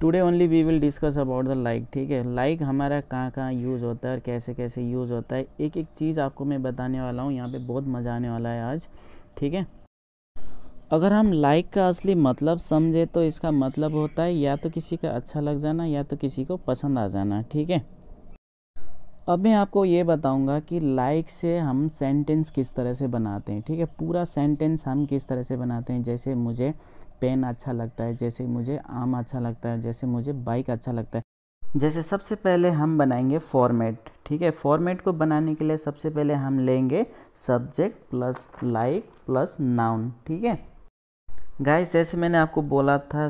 today only we will discuss about the like ठीक है like हमारा कहाँ कहाँ यूज़ होता है और कैसे कैसे यूज़ होता है एक एक चीज़ आपको मैं बताने वाला हूँ यहाँ पे बहुत मज़ा आने वाला है आज ठीक है अगर हम लाइक का असली मतलब समझे तो इसका मतलब होता है या तो किसी का अच्छा लग जाना या तो किसी को पसंद आ जाना ठीक है अब मैं आपको ये बताऊंगा कि लाइक से हम सेंटेंस किस तरह से बनाते हैं ठीक है पूरा सेंटेंस हम किस तरह से बनाते हैं जैसे मुझे पेन अच्छा लगता है जैसे मुझे आम अच्छा लगता है जैसे मुझे बाइक अच्छा लगता है जैसे सबसे पहले हम बनाएंगे फॉर्मेट ठीक है फॉर्मेट को बनाने के लिए सबसे पहले हम लेंगे subject plus like plus noun ठीक है गाइस जैसे मैंने आपको बोला था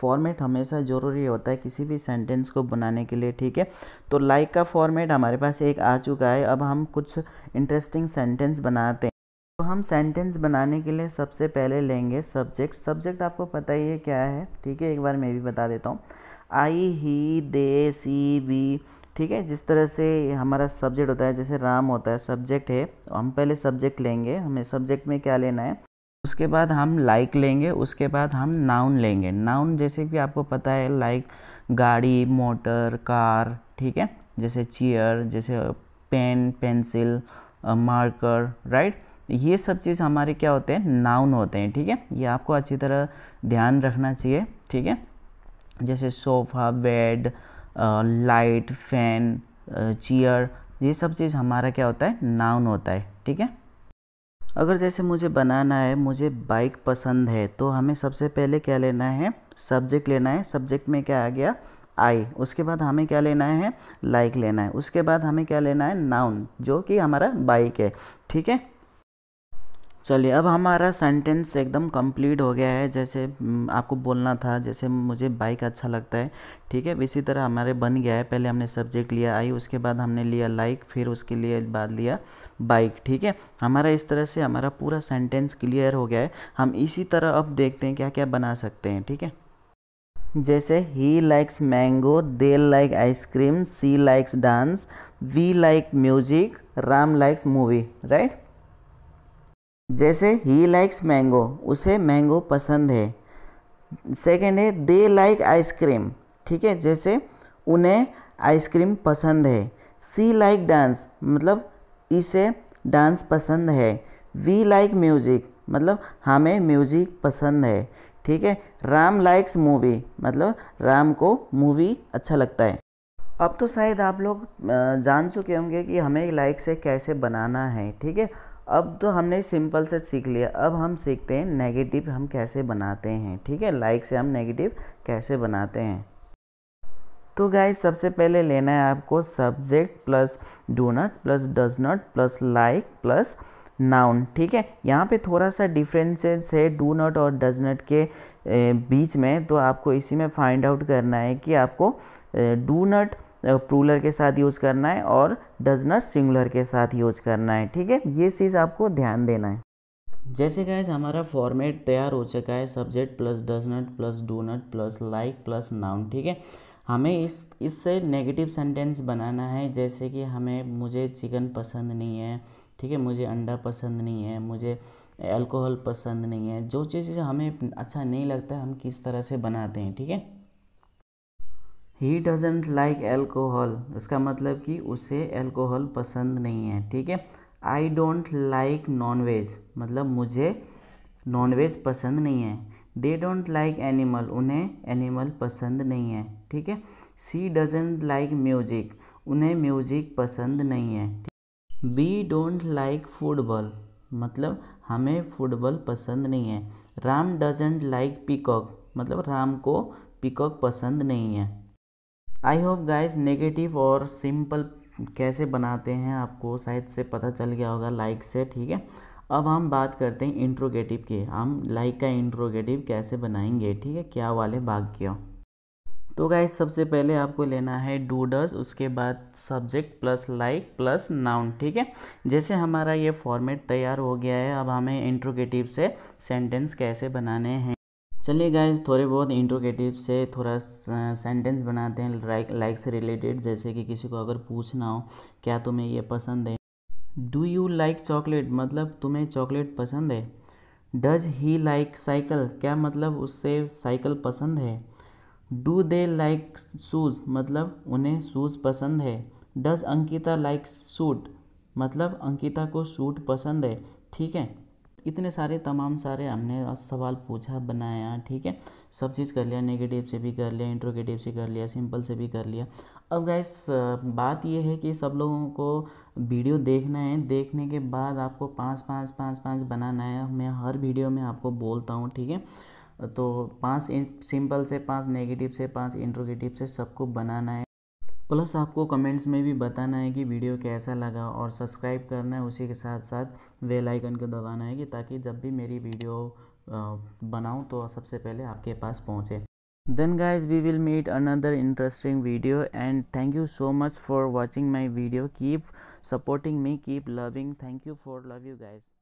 फॉर्मेट हमेशा ज़रूरी होता है किसी भी सेंटेंस को बनाने के लिए ठीक है तो लाइक का फॉर्मेट हमारे पास एक आ चुका है अब हम कुछ इंटरेस्टिंग सेंटेंस बनाते हैं तो हम सेंटेंस बनाने के लिए सबसे पहले लेंगे सब्जेक्ट सब्जेक्ट आपको पता ही है क्या है ठीक है एक बार मैं भी बता देता हूँ आई ही दे सी वी ठीक है जिस तरह से हमारा सब्जेक्ट होता है जैसे राम होता है सब्जेक्ट है हम पहले सब्जेक्ट लेंगे हमें सब्जेक्ट में क्या लेना है उसके बाद हम लाइक like लेंगे उसके बाद हम नाउन लेंगे नाउन जैसे कि आपको पता है लाइक like, गाड़ी मोटर कार ठीक है जैसे चेयर जैसे पेन पेंसिल मार्कर राइट ये सब चीज़ हमारे क्या होते हैं नाउन होते हैं ठीक है ये आपको अच्छी तरह ध्यान रखना चाहिए ठीक है जैसे sofa bed light fan chair ये सब चीज़ हमारा क्या होता है नाउन होता है ठीक है अगर जैसे मुझे बनाना है मुझे बाइक पसंद है तो हमें सबसे पहले क्या लेना है सब्जेक्ट लेना है सब्जेक्ट में क्या आ गया आई उसके बाद हमें क्या लेना है लाइक like लेना है उसके बाद हमें क्या लेना है नाउन जो कि हमारा बाइक है ठीक है चलिए अब हमारा सेंटेंस एकदम कंप्लीट हो गया है जैसे हम्म, आपको बोलना था जैसे मुझे बाइक अच्छा लगता है ठीक है इसी तरह हमारे बन गया है पहले हमने सब्जेक्ट लिया आई उसके बाद हमने लिया लाइक फिर उसके लिए बाद लिया बाइक ठीक है हमारा इस तरह से हमारा पूरा सेंटेंस क्लियर हो गया है हम इसी तरह अब देखते हैं क्या क्या बना सकते हैं ठीक है जैसे he likes mango they like ice cream she likes dance we like music Ram likes movie right जैसे ही लाइक्स मैंगो उसे मैंगो पसंद है सेकेंड है दे लाइक आइसक्रीम ठीक है जैसे उन्हें आइसक्रीम पसंद है सी लाइक डांस मतलब इसे डांस पसंद है वी लाइक म्यूज़िक मतलब हमें म्यूज़िक पसंद है ठीक है राम लाइक्स मूवी मतलब राम को मूवी अच्छा लगता है अब तो शायद आप लोग जान चुके होंगे कि हमें लाइक से कैसे बनाना है ठीक है अब तो हमने सिंपल से सीख लिया अब हम सीखते हैं नेगेटिव हम कैसे बनाते हैं ठीक है लाइक से हम नेगेटिव कैसे बनाते हैं तो गाइज सबसे पहले लेना है आपको subject plus do not plus does not plus like plus noun ठीक है यहाँ पे थोड़ा सा डिफरेंसेस है डू नॉट और डज नॉट के बीच में तो आपको इसी में फाइंड आउट करना है कि आपको डू नॉट प्रूलर के साथ यूज़ करना है और नॉट सिंगुलर के साथ यूज़ करना है ठीक है ये चीज़ आपको ध्यान देना है जैसे गैस हमारा फॉर्मेट तैयार हो चुका है subject plus doesn't plus don't plus like plus noun ठीक है हमें इस इससे नेगेटिव सेंटेंस बनाना है जैसे कि हमें मुझे चिकन पसंद नहीं है ठीक है मुझे अंडा पसंद नहीं है मुझे अल्कोहल पसंद नहीं है जो चीज़ हमें अच्छा नहीं लगता है, हम किस तरह से बनाते हैं ठीक है ही डजेंट लाइक एल्कोहल उसका मतलब कि उसे एल्कोहल पसंद नहीं है ठीक है I don't like non veg मतलब मुझे नॉन वेज पसंद नहीं है दे डोंट लाइक एनिमल उन्हें एनिमल पसंद नहीं है ठीक है सी डजेंट लाइक म्यूजिक उन्हें म्यूजिक पसंद नहीं है वी डोंट लाइक फुटबॉल मतलब हमें फुटबॉल पसंद नहीं है राम डजेंट लाइक पिकॉक मतलब राम को पिकॉक पसंद नहीं है आई होप गाइस नेगेटिव और सिंपल कैसे बनाते हैं आपको शायद से पता चल गया होगा लाइक से ठीक है अब हम बात करते हैं इंट्रोगेटिव की हम लाइक का इंट्रोगेटिव कैसे बनाएंगे ठीक है क्या वाले वाक्य तो गाइस सबसे पहले आपको लेना है डूडस उसके बाद subject plus like plus noun ठीक है जैसे हमारा ये फॉर्मेट तैयार हो गया है अब हमें इंट्रोगेटिव से सेंटेंस कैसे बनाने हैं चलिए गाइज थोड़े बहुत इंट्रोगेटिव से थोड़ा सेंटेंस बनाते हैं लाइक लाइक से रिलेटेड जैसे कि किसी को अगर पूछना हो क्या तुम्हें ये पसंद है डू यू लाइक चॉकलेट मतलब तुम्हें चॉकलेट पसंद है डज ही लाइक साइकिल क्या मतलब उससे साइकिल पसंद है डू दे लाइक शूज़ मतलब उन्हें शूज़ पसंद है डज अंकिता लाइक सूट मतलब अंकिता को सूट पसंद है ठीक है इतने सारे तमाम सारे हमने सवाल पूछा बनाया ठीक है सब चीज़ कर लिया नेगेटिव से भी कर लिया इंट्रोगेटिव से कर लिया सिंपल से भी कर लिया अब गैस बात यह है कि सब लोगों को वीडियो देखना है देखने के बाद आपको पाँच पाँच पाँच पाँच बनाना है मैं हर वीडियो में आपको बोलता हूँ ठीक है तो पांच सिंपल से पांच नेगेटिव से पांच इंट्रोगेटिव से सबको बनाना है प्लस आपको कमेंट्स में भी बताना है कि वीडियो कैसा लगा और सब्सक्राइब करना है उसी के साथ साथ वेल आइकन को दबाना है कि ताकि जब भी मेरी वीडियो बनाऊं तो सबसे पहले आपके पास पहुंचे then guys we will meet another interesting video and thank you so much for watching my video keep supporting me keep loving thank you for love you guys